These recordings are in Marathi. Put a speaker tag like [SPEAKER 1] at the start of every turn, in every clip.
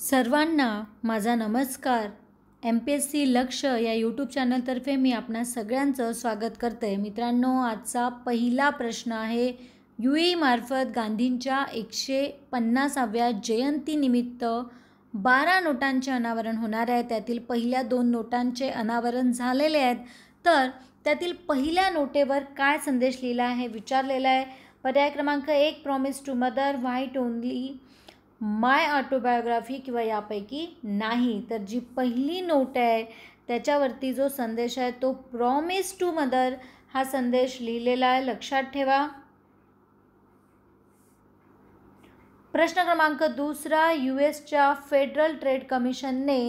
[SPEAKER 1] सर्वांना माझा नमस्कार एम पी एस सी लक्ष या यूट्यूब चॅनलतर्फे मी आपणा सगळ्यांचं स्वागत करते मित्रांनो आजचा पहिला प्रश्न आहे यू मार्फत गांधींच्या एकशे पन्नासाव्या जयंतीनिमित्त बारा नोटांचे अनावरण होणार आहे त्यातील पहिल्या दोन नोटांचे अनावरण झालेले आहेत तर त्यातील पहिल्या नोटेवर काय संदेश लिहिला आहे विचारलेला आहे पर्याय क्रमांक एक promise to mother white only my autobiography किंवा यापैकी नाही तर जी पहिली नोट आहे त्याच्यावरती जो संदेश आहे तो प्रॉमिस टू मदर हा संदेश लिहिलेला आहे लक्षात ठेवा प्रश्न क्रमांक दुसरा यू एसच्या फेडरल ट्रेड कमिशनने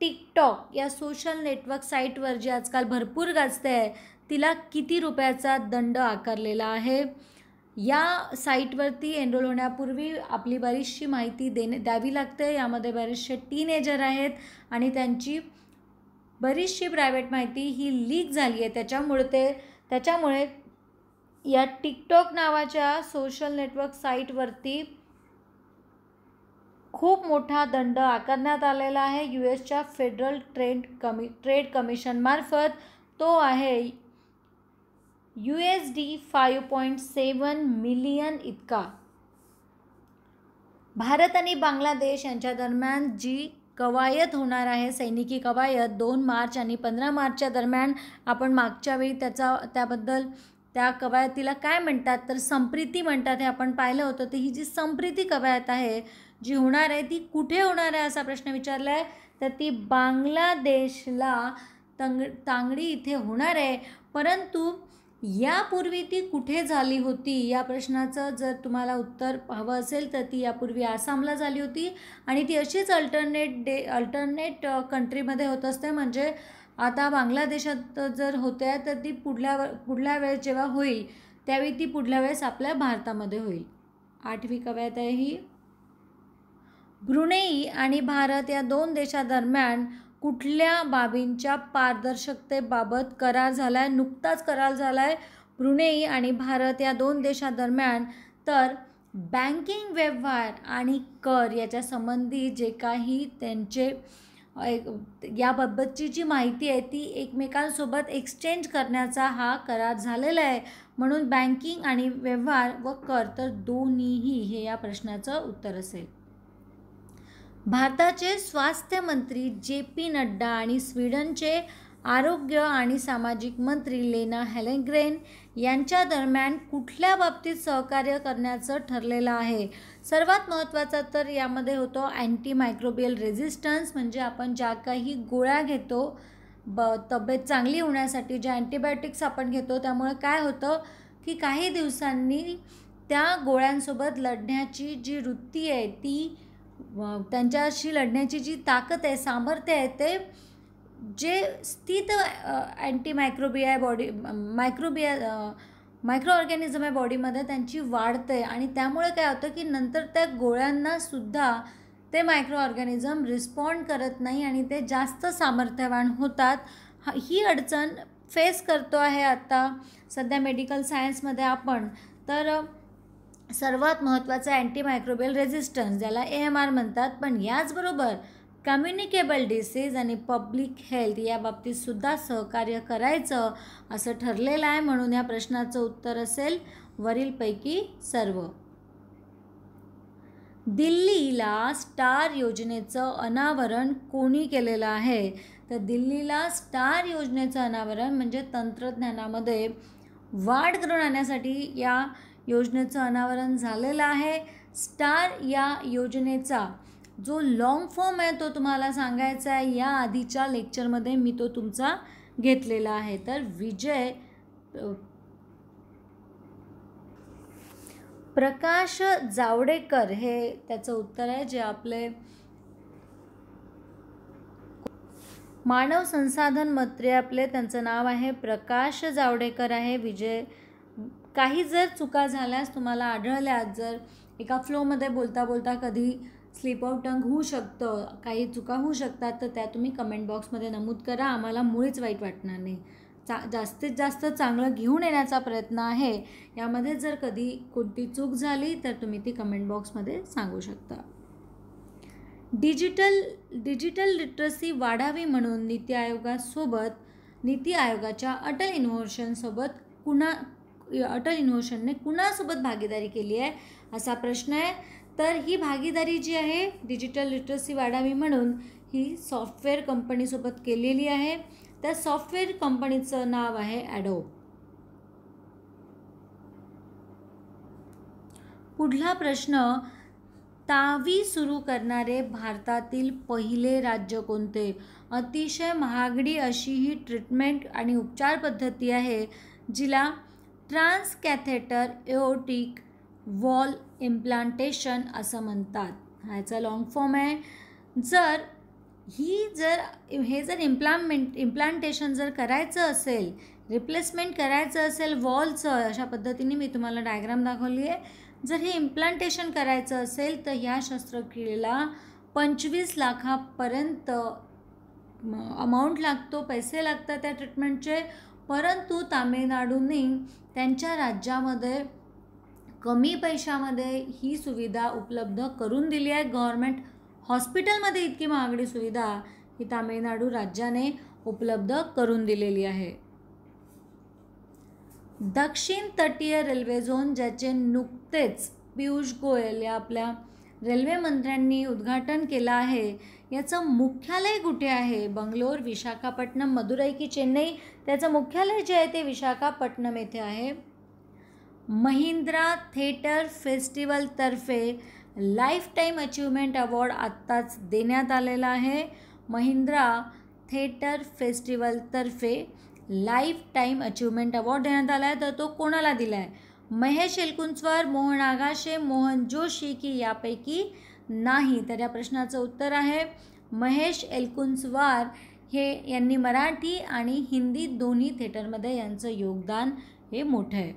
[SPEAKER 1] टिकटॉक या सोशल नेटवर्क साईटवर जी आजकाल भरपूर गाजते आहे तिला किती रुपयाचा दंड आकारलेला आहे या साईटवरती एनरोल होण्यापूर्वी आपली बरीचशी माहिती देणे द्यावी लागते यामध्ये बरेचसे टीनेजर आहेत आणि त्यांची बरीचशी प्रायव्हेट माहिती ही लीक झाली आहे त्याच्यामुळे ते त्याच्यामुळे या टिकटॉक नावाच्या सोशल नेटवर्क साईटवरती खूप मोठा दंड आकारण्यात आलेला आहे यू एसच्या फेडरल ट्रेड कमी ट्रेड कमिशनमार्फत तो आहे U S D five point seven million इतका भारत आणि बांगलादेश यांच्या दरम्यान जी कवायत होणार आहे सैनिकी कवायत दोन मार्च आणि पंधरा मार्चच्या दरम्यान आपण मागच्या वेळी त्याचा त्याबद्दल त्या कवायतीला काय म्हणतात तर संप्रीती म्हणतात हे आपण पाहिलं होतं तर ही जी संप्रीती कवायत आहे जी होणार आहे ती कुठे होणार आहे असा प्रश्न विचारला आहे तर ती बांगलादेशला तंग तांगडी इथे होणार आहे परंतु यापूर्वी ती कुठे झाली होती या प्रश्नाचं जर तुम्हाला उत्तर हवं असेल तर ती यापूर्वी आसामला झाली होती आणि ती अशीच अल्टरनेट डे अल्टरनेट कंट्रीमध्ये होत असते म्हणजे आता बांगलादेशात जर होते तर ती पुढल्या पुढल्या वेळेस जेव्हा होईल त्यावेळी ती पुढल्या वेळेस आपल्या भारतामध्ये होईल आठवी कव्यात आहे ही ब्रुनेई आणि भारत या दोन देशादरम्यान कुठल्या बाबींच्या पारदर्शकतेबाबत करार झाला आहे नुकताच करार झाला आहे ब्रुनेई आणि भारत या दोन देशांदरम्यान तर बँकिंग व्यवहार आणि कर याच्या संबंधी जे काही त्यांचे याबाबतची जी माहिती आहे ती एकमेकांसोबत एक्सचेंज करण्याचा हा करार झालेला आहे म्हणून बँकिंग आणि व्यवहार व कर तर दोन्हीही हे या प्रश्नाचं उत्तर असेल भारताचे स्वास्थ्य मंत्री जे पी नड्डा आणि स्वीडनचे आरोग्य आणि सामाजिक मंत्री लेना हॅलेग्रेन यांच्या दरम्यान कुठल्या बाबतीत सहकार्य करण्याचं ठरलेलं आहे सर्वात महत्त्वाचा तर यामध्ये होतो अँटी मायक्रोबियल रेझिस्टन्स म्हणजे आपण ज्या काही गोळ्या घेतो ब तब्येत चांगली होण्यासाठी ज्या अँटीबायोटिक्स आपण घेतो त्यामुळे काय होतं की काही दिवसांनी त्या गोळ्यांसोबत लढण्याची जी वृत्ती आहे ती त्यांच्याशी लढण्याची जी ताकद आहे सामर्थ्य आहे ते जे स्थित anti microbia body microbia micro organism आहे बॉडीमध्ये त्यांची वाढते आणि त्यामुळे काय होतं की नंतर त्या गोळ्यांनासुद्धा ते मायक्रो ऑर्गॅनिझम रिस्पॉन्ड करत नाही आणि ते जास्त सामर्थ्यवान होतात ही अडचण फेस करतो आहे आत्ता सध्या मेडिकल सायन्समध्ये आपण तर सर्वात महत्त्वाचा अँटीमायक्रोबियल रेझिस्टन्स ज्याला ए एम आर म्हणतात पण याचबरोबर कम्युनिकेबल डिसीज आणि पब्लिक हेल्थ या बाबतीतसुद्धा सहकार्य करायचं असं ठरलेलं आहे म्हणून या प्रश्नाचं उत्तर असेल वरीलपैकी सर्व दिल्लीला स्टार योजनेचं अनावरण कोणी केलेलं आहे तर दिल्लीला स्टार योजनेचं अनावरण म्हणजे तंत्रज्ञानामध्ये वाढ करून आणण्यासाठी या योजनेचं अनावरण झालेलं आहे स्टार या योजनेचा जो लॉंग फॉर्म आहे तो तुम्हाला सांगायचा आहे या आधीच्या लेक्चरमध्ये मी तो तुमचा घेतलेला आहे तर विजय प्रकाश जावडेकर हे त्याचं उत्तर आहे जे आपले मानव संसाधन मंत्री आपले त्यांचं नाव आहे प्रकाश जावडेकर आहे विजय काही जर चुका झाल्यास तुम्हाला आढळल्यास जर एका फ्लोमध्ये बोलता बोलता कधी स्लिप आउट टंग होऊ शकतं काही चुका होऊ शकतात तर त्या तुम्ही कमेंट बॉक्समध्ये नमूद करा आम्हाला मुळीच वाईट वाटणार नाही चा जास्तीत जास्त चांगलं घेऊन येण्याचा प्रयत्न आहे यामध्ये जर कधी कोणती चूक झाली तर तुम्ही ती कमेंट बॉक्समध्ये सांगू शकता डिजिटल डिजिटल लिटरसी वाढावी म्हणून नीती आयोगासोबत नीती आयोगाच्या अटल इनोव्हेशनसोबत कुणा अटल इनोव्हेशनने कुणासोबत भागीदारी केली आहे असा प्रश्न आहे तर ही भागीदारी जी आहे डिजिटल लिटरसी वाढावी म्हणून ही सॉफ्टवेअर कंपनीसोबत केलेली आहे त्या सॉफ्टवेअर कंपनीचं नाव आहे ॲडो पुढला प्रश्न तावी सुरू करणारे भारतातील पहिले राज्य कोणते अतिशय महागडी अशी ही ट्रीटमेंट आणि उपचार पद्धती आहे जिला ट्रान्सकॅथेटर एओटिक वॉल इम्प्लांटेशन असं म्हणतात हा लॉंग फॉर्म आहे जर ही जर हे जर इम्प्लामेंट इम्प्लांटेशन जर करायचं असेल रिप्लेसमेंट करायचं असेल वॉलचं अशा पद्धतीने मी तुम्हाला डायग्राम दाखवली आहे जर हे इम्प्लांटेशन करायचं असेल तर ह्या शस्त्रक्रियेला पंचवीस लाखापर्यंत अमाऊंट लागतो पैसे लागतात त्या ट्रीटमेंटचे परंतु तामिळनाडूने त्यांच्या राज्यामध्ये कमी पैशामध्ये ही सुविधा उपलब्ध करून दिली आहे गव्हर्मेंट हॉस्पिटलमध्ये इतकी महागडी सुविधा ही तामिळनाडू राज्याने उपलब्ध करून दिलेली आहे दक्षिण तटीय रेल्वे झोन ज्याचे नुकतेच पियुष गोयल या आपल्या रेल्वे मंत्र्यांनी उद्घाटन केलं आहे याचं मुख्यालय कुठे आहे बंगलोर विशाखापट्टणम मदुराई की चेन्नई त्याचं मुख्यालय जे आहे ते विशाखापट्टणम येथे आहे महिंद्रा थेटर फेस्टिवलतर्फे लाईफ टाईम अचीवमेंट अवॉर्ड आत्ताच देण्यात आलेला आहे महिंद्रा थेटर फेस्टिवलतर्फे लाईफ टाईम अचीवमेंट अवॉर्ड देण्यात आला आहे तर तो कोणाला दिला आहे महेश एलकुंचवर मोहन आगाशे मोहन जोशी की यापैकी नाही तर या प्रश्नाचं उत्तर आहे महेश एलकुंचवार हे यांनी मराठी आणि हिंदी दोन्ही थिएटरमध्ये यांचं योगदान हे मोठं आहे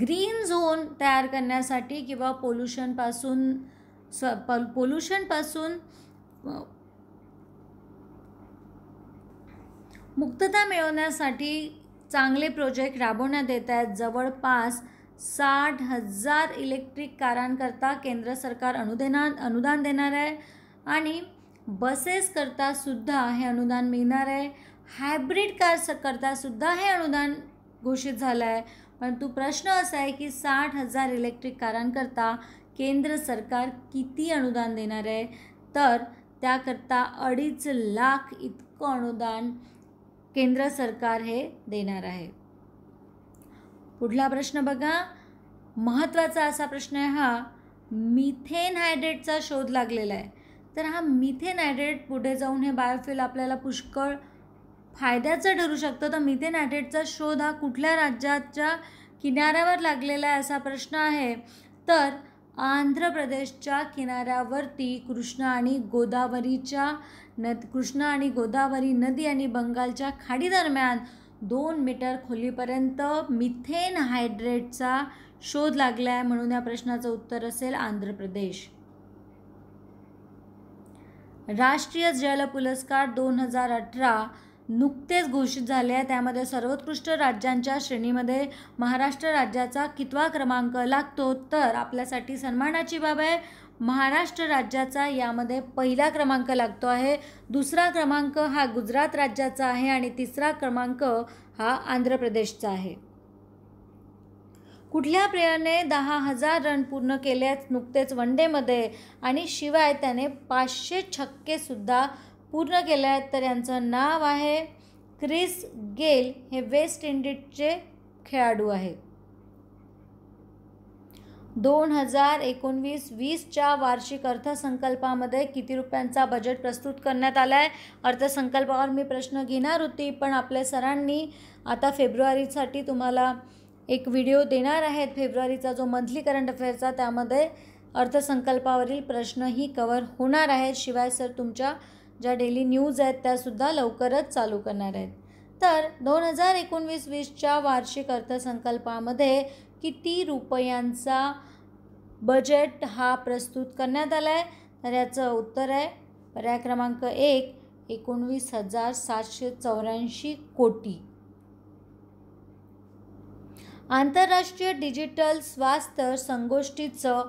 [SPEAKER 1] ग्रीन झोन तयार करण्यासाठी किंवा पोल्युशनपासून स्व पोल्युशनपासून मुक्तता मिळवण्यासाठी चांगले प्रोजेक्ट राबवण्यात येत आहेत जवळपास साठ हजार इलेक्ट्रिक कारांकरता केंद्र सरकार अनुदेना अनुदान देणार आहे आणि करता सुद्धा हे अनुदान मिळणार आहे हायब्रिड करता सुद्धा हे अनुदान घोषित झालं आहे परंतु प्रश्न असा आहे की साठ हजार इलेक्ट्रिक कारांकरता केंद्र सरकार किती अनुदान देणार आहे तर त्याकरता अडीच लाख इतकं अनुदान केंद्र सरकार हे देणार आहे पुढला प्रश्न बघा महत्त्वाचा असा प्रश्न आहे हा मिथेन हायड्रेटचा शोध लागलेला आहे तर हा मिथेन हायड्रेट पुढे जाऊन हे बायोफ्युल आपल्याला पुष्कळ फायद्याचं ठरू शकतं तर मिथेन हायड्रेटचा शोध हा कुठल्या राज्याच्या किनाऱ्यावर लागलेला आहे असा प्रश्न आहे तर आंध्र प्रदेशच्या किनाऱ्यावरती कृष्णा आणि गोदावरीच्या नद कृष्णा आणि गोदावरी नदी आणि बंगालच्या खाडीदरम्यान दोन मीटर खोलीपर्यंत मिथेन हायड्रेटचा शोध लागला आहे म्हणून या प्रश्नाचं उत्तर असेल आंध्र प्रदेश राष्ट्रीय जल पुरस्कार दोन हजार अठरा नुकतेच घोषित झाले आहे त्यामध्ये सर्वोत्कृष्ट राज्यांच्या श्रेणीमध्ये महाराष्ट्र राज्याचा कितवा क्रमांक लागतो तर आपल्यासाठी सन्मानाची बाब आहे महाराष्ट्र राज्याचा यामध्ये पहिला क्रमांक लागतो आहे दुसरा क्रमांक हा गुजरात राज्याचा आहे आणि तिसरा क्रमांक हा आंध्र प्रदेशचा आहे कुठल्या प्लेयरने दहा हजार रन पूर्ण केल्यात नुकतेच वन डेमध्ये आणि शिवाय त्याने पाचशे छक्केसुद्धा पूर्ण केले आहेत तर यांचं नाव आहे क्रिस गेल हे वेस्ट इंडिजचे खेळाडू आहे दोन हजार एकोणवीस वीसच्या वार्षिक अर्थसंकल्पामध्ये किती रुपयांचा बजेट प्रस्तुत करण्यात आला आहे अर्थसंकल्पावर मी प्रश्न घेणार होती पण आपल्या सरांनी आता फेब्रुवारीसाठी तुम्हाला एक व्हिडिओ देणार आहेत फेब्रुवारीचा जो मंथली करंट अफेअरचा त्यामध्ये अर्थसंकल्पावरील प्रश्नही कवर होणार आहेत शिवाय सर तुमच्या ज्या डेली न्यूज आहेत त्यासुद्धा लवकरच चालू करणार आहेत तर दोन हजार एकोणवीस वीसच्या वार्षिक अर्थसंकल्पामध्ये किती रुपयांचा बजेट हा प्रस्तुत करण्यात आला आहे तर याचं उत्तर आहे पर्याय क्रमांक एक एकोणवीस हजार सातशे चौऱ्याऐंशी कोटी आंतरराष्ट्रीय डिजिटल स्वास्थ्य संगोष्ठीचं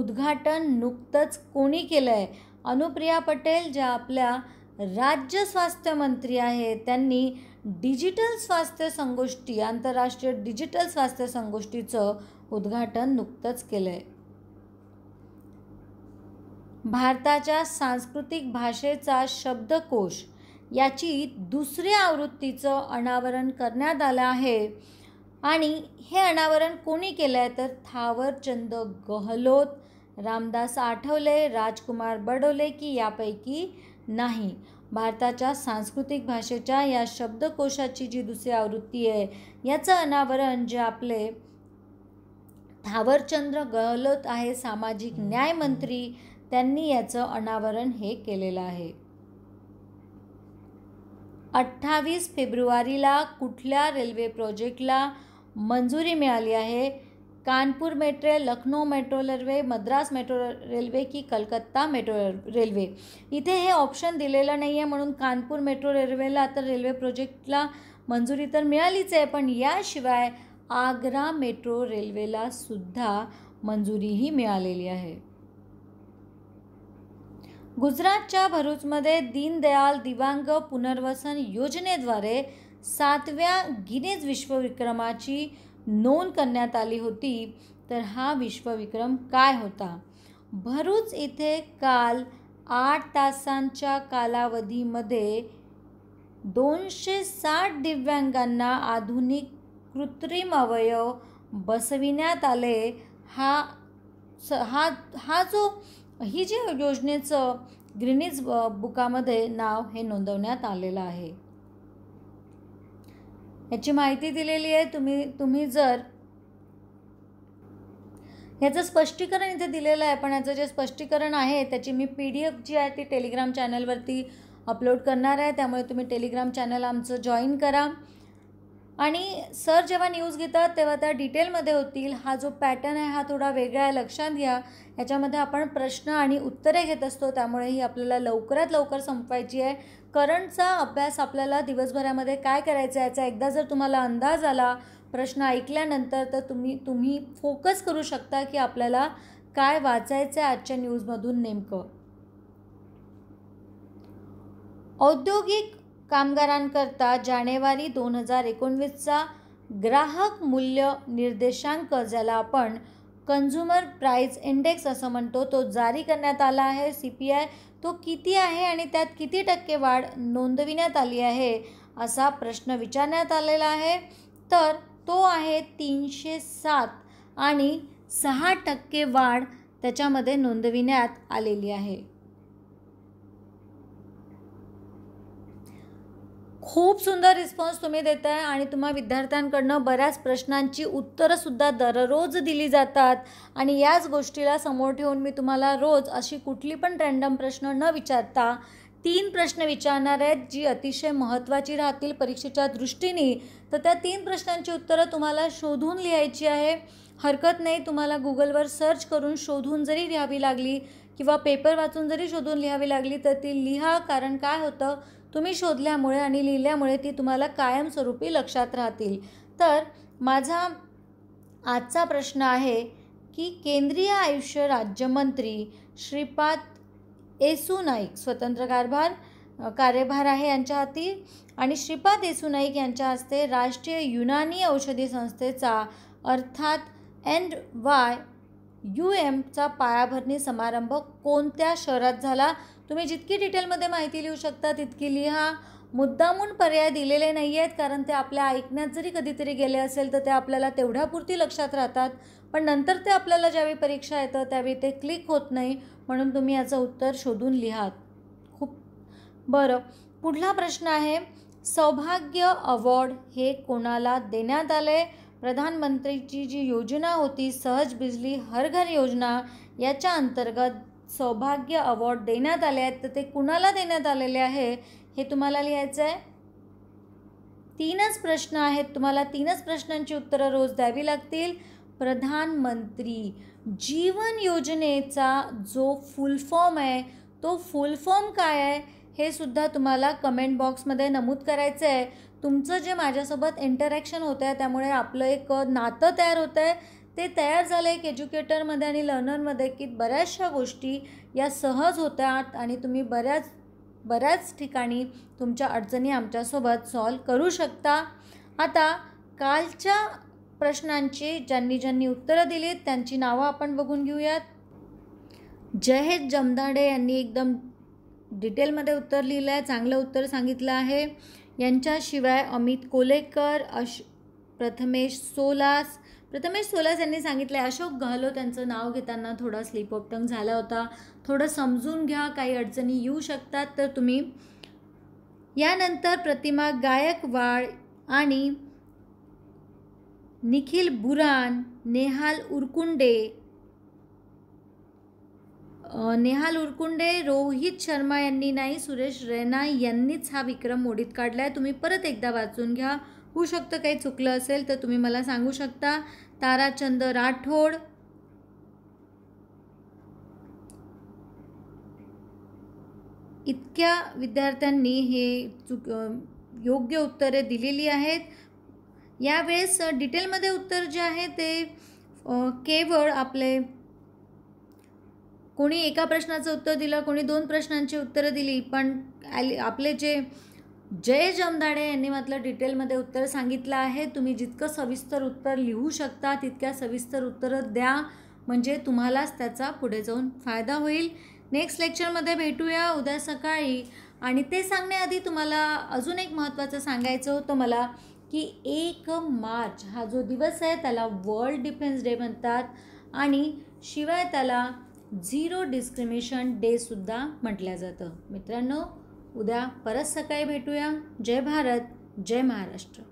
[SPEAKER 1] उद्घाटन नुकतंच कोणी केलं आहे अनुप्रिया पटेल ज्या आपल्या राज्य स्वास्थ्य मंत्री आहेत त्यांनी डिजिटल स्वास्थ्य संगोष्ठी आंतरराष्ट्रीय डिजिटल स्वास्थ्य संगोष्ठीचं उद्घाटन नुकतंच केलं आहे भारताच्या सांस्कृतिक भाषेचा शब्दकोश याची दुसऱ्या आवृत्तीचं अनावरण करण्यात आलं आहे आणि हे अनावरण कोणी केलं आहे तर थावरचंद गहलोत रामदास आठवले राजकुमार बडोले की यापैकी नाही भारताच्या सांस्कृतिक भाषेच्या या शब्दकोशाची जी दुसरी आवृत्ती आहे याचं अनावरण जे आपले थावरचंद्र गहलोत आहे सामाजिक न्याय मंत्री त्यांनी याचं अनावरण हे केलेलं आहे अठ्ठावीस फेब्रुवारीला कुठल्या रेल्वे प्रोजेक्टला मंजुरी मिळाली आहे Kanpur metro Lucknow metro railway Madras metro railway की कलकत्ता मेट्रो रेल्वे इथे हे ऑप्शन दिलेलं नाही आहे म्हणून कानपूर मेट्रो रेल्वेला तर रेल्वे प्रोजेक्टला मंजुरी तर मिळालीच आहे पण याशिवाय आग्रा मेट्रो रेल्वेला सुद्धा मंजुरीही मिळालेली आहे गुजरातच्या भरूचमध्ये दीनदयाल दिव्यांग पुनर्वसन योजनेद्वारे सातव्या गिनेज विश्वविक्रमाची नोंद करण्यात आली होती तर हा विश्वविक्रम काय होता भरूच इथे काल आठ तासांच्या कालावधीमध्ये दोनशे साठ दिव्यांगांना आधुनिक कृत्रिम अवयव बसविण्यात आले हा स हा हा जो ही जे योजनेचं ग्रिनीज बुकामध्ये नाव हे नोंदवण्यात आलेलं आहे याची माहिती दिलेली आहे तुम्ही तुम्ही जर याचं स्पष्टीकरण इथे दिलेलं आहे पण याचं जे स्पष्टीकरण आहे त्याची मी पी डी एफ जी आहे ती टेलिग्राम चॅनलवरती अपलोड करणार आहे त्यामुळे तुम्ही टेलिग्राम चॅनल आमचं जॉईन करा आणि सर जेव्हा न्यूज घेतात तेव्हा त्या डिटेलमध्ये होतील हा जो पॅटर्न आहे हा थोडा वेगळा आहे लक्षात घ्या याच्यामध्ये आपण प्रश्न आणि उत्तरे घेत असतो त्यामुळे ही आपल्याला लवकरात लवकर संपवायची आहे करंटचा अभ्यास आपल्याला दिवसभरामध्ये काय करायचं याचा एकदा जर तुम्हाला अंदाज आला प्रश्न ऐकल्यानंतर तर तुम्ही तुम्ही फोकस करू शकता की आपल्याला काय वाचायचं आहे आजच्या न्यूजमधून नेमकं औद्योगिक कामगारांकरता जानेवारी दोन हजार एकोणवीसचा ग्राहक मूल्य निर्देशांक ज्याला आपण कन्झ्युमर प्राईज इंडेक्स असं म्हणतो तो जारी करण्यात आला आहे सी पी आय तो किती आहे आणि त्यात किती टक्के वाढ नोंदविण्यात आली आहे असा प्रश्न विचारण्यात आलेला आहे तर तो आहे तीनशे सात आणि सहा टक्के वाढ त्याच्यामध्ये नोंदविण्यात आलेली आहे खूप सुंदर रिस्पॉन्स तुम्ही देत आहे आणि तुम्हा विद्यार्थ्यांकडनं बऱ्याच प्रश्नांची उत्तरंसुद्धा दररोज दिली जातात आणि याच गोष्टीला समोर ठेवून मी तुम्हाला रोज अशी कुठली पण रँडम प्रश्न न विचारता तीन प्रश्न विचारणार आहेत जी अतिशय महत्त्वाची राहतील परीक्षेच्या दृष्टीने तर त्या तीन प्रश्नांची उत्तरं तुम्हाला शोधून लिहायची आहे हरकत नाही तुम्हाला गुगलवर सर्च करून शोधून जरी लिहावी लागली किंवा पेपर वाचून जरी शोधून लिहावी लागली तर ती लिहा कारण काय होतं तुम्ही शोधल्यामुळे आणि लिहिल्यामुळे ती तुम्हाला कायमस्वरूपी लक्षात राहतील तर माझा आजचा प्रश्न आहे की केंद्रीय आयुष्य राज्यमंत्री श्रीपाद येसू नाईक स्वतंत्र कारभार कार्यभार आहे यांच्या हाती आणि श्रीपाद येसू नाईक यांच्या हस्ते राष्ट्रीय युनानी औषधी संस्थेचा अर्थात एन वाय यू एमचा पायाभरणी समारंभ कोणत्या शहरात झाला तुम्ही जितकी डिटेलमध्ये माहिती लिहू शकता तितकी लिहा मुद्दामून पर्याय दिलेले नाही आहेत कारण ते आपल्या ऐकण्यात जरी कधीतरी गेले असेल तर ते आपल्याला तेवढ्यापुरती लक्षात राहतात पण नंतर ते आपल्याला ज्यावेळी परीक्षा येतं त्यावेळी ते क्लिक होत नाही म्हणून तुम्ही याचं उत्तर शोधून लिहात खूप बरं पुढला प्रश्न आहे सौभाग्य अवॉर्ड हे कोणाला देण्यात आले प्रधानमंत्रीची जी योजना होती सहज बिजली हर घर योजना याच्या अंतर्गत सौभाग्य अवॉर्ड देण्यात आले आहेत तर ते कुणाला देण्यात आलेले आहे हे तुम्हाला लिहायचं आहे तीनच प्रश्न आहेत तुम्हाला तीनच प्रश्नांची उत्तरं रोज द्यावी लागतील प्रधानमंत्री जीवन योजनेचा जो फुल फॉर्म आहे तो फुल फॉर्म काय आहे हे सुद्धा तुम्हाला कमेंट बॉक्समध्ये नमूद करायचं आहे तुमचं जे माझ्यासोबत इंटरॅक्शन होतं आहे त्यामुळे आपलं एक नातं तयार होतं आहे ते तयार झालं एक एज्युकेटरमध्ये आणि लर्नरमध्ये की बऱ्याचशा गोष्टी या सहज होतात आणि तुम्ही बऱ्याच बऱ्याच ठिकाणी तुमच्या अडचणी आमच्यासोबत सॉल्व करू शकता आता कालच्या प्रश्नांची ज्यांनी ज्यांनी उत्तरं दिलीत त्यांची नावं आपण बघून घेऊयात जयेश जमदाडे यांनी एकदम डिटेलमध्ये उत्तर लिहिलं आहे चांगलं उत्तर सांगितलं आहे यांच्याशिवाय अमित कोलेकर अश प्रथमेश सोलास प्रथमेश सोलास यांनी आहे अशोक गहलोत यांचं नाव घेताना थोडा स्लीप ऑफ झाला होता थोडं समजून घ्या काही अडचणी येऊ शकतात तर तुम्ही यानंतर प्रतिमा गायकवाड आणि निखिल बुरान नेहाल उरकुंडे नेहाल उरकुंडे रोहित शर्मा यांनी नाही सुरेश रैना यांनीच हा विक्रम मोडीत काढला आहे तुम्ही परत एकदा वाचून घ्या होऊ शकतं काही चुकलं असेल तर तुम्ही मला सांगू शकता ताराचंद राठोड इतक्या विद्यार्थ्यांनी हे चुक योग्य उत्तरे दिलेली आहेत यावेळेस डिटेलमध्ये उत्तर जे आहे ते केवळ आपले कोणी एका प्रश्नाचं उत्तर दिलं कोणी दोन प्रश्नांची उत्तरं दिली पण आपले जे जय जमदाडे यांनी मात्र डिटेलमध्ये उत्तर सांगितलं आहे तुम्ही जितकं सविस्तर उत्तर लिहू शकता तितक्या सविस्तर उत्तरं द्या म्हणजे तुम्हालाच त्याचा पुढे जाऊन फायदा होईल नेक्स्ट लेक्चरमध्ये भेटूया उद्या सकाळी आणि ते सांगण्याआधी तुम्हाला अजून एक महत्त्वाचं सांगायचं होतं मला की एक मार्च हा जो दिवस आहे त्याला वर्ल्ड डिफेन्स डे म्हणतात आणि शिवाय त्याला झिरो डिस्क्रिमिनेशन डेसुद्धा म्हटलं जातं मित्रांनो उद्या परत सकाळी भेटूया जय भारत जय महाराष्ट्र